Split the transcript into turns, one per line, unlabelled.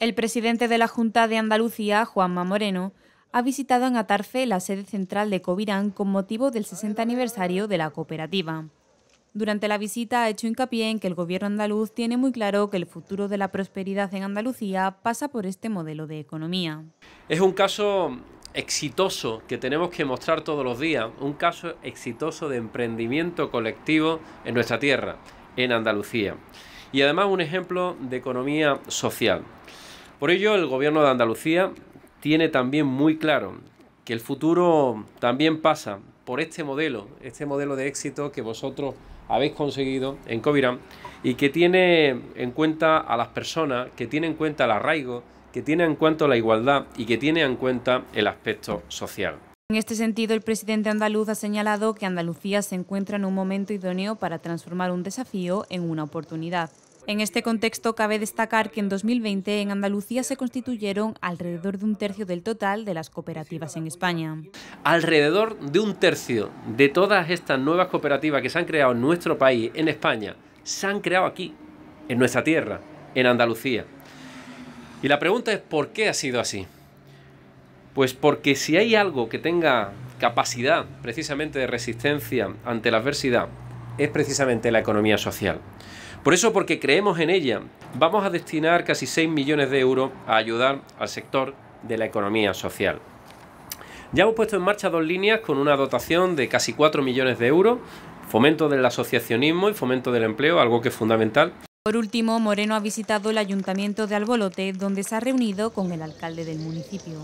El presidente de la Junta de Andalucía, Juanma Moreno, ha visitado en Atarfe la sede central de Covirán con motivo del 60 aniversario de la cooperativa. Durante la visita ha hecho hincapié en que el gobierno andaluz tiene muy claro que el futuro de la prosperidad en Andalucía pasa por este modelo de economía.
Es un caso exitoso que tenemos que mostrar todos los días, un caso exitoso de emprendimiento colectivo en nuestra tierra, en Andalucía. Y además un ejemplo de economía social. Por ello, el gobierno de Andalucía tiene también muy claro que el futuro también pasa por este modelo, este modelo de éxito que vosotros habéis conseguido en Covirán y que tiene en cuenta a las personas, que tiene en cuenta el arraigo, que tiene en cuenta la igualdad y que tiene en cuenta el aspecto social.
En este sentido, el presidente andaluz ha señalado que Andalucía se encuentra en un momento idóneo para transformar un desafío en una oportunidad. En este contexto, cabe destacar que en 2020 en Andalucía se constituyeron alrededor de un tercio del total de las cooperativas en España.
Alrededor de un tercio de todas estas nuevas cooperativas que se han creado en nuestro país, en España, se han creado aquí, en nuestra tierra, en Andalucía. Y la pregunta es, ¿por qué ha sido así? Pues porque si hay algo que tenga capacidad precisamente de resistencia ante la adversidad, es precisamente la economía social. Por eso, porque creemos en ella, vamos a destinar casi 6 millones de euros a ayudar al sector de la economía social. Ya hemos puesto en marcha dos líneas con una dotación de casi 4 millones de euros, fomento del asociacionismo y fomento del empleo, algo que es fundamental.
Por último, Moreno ha visitado el Ayuntamiento de Albolote, donde se ha reunido con el alcalde del municipio.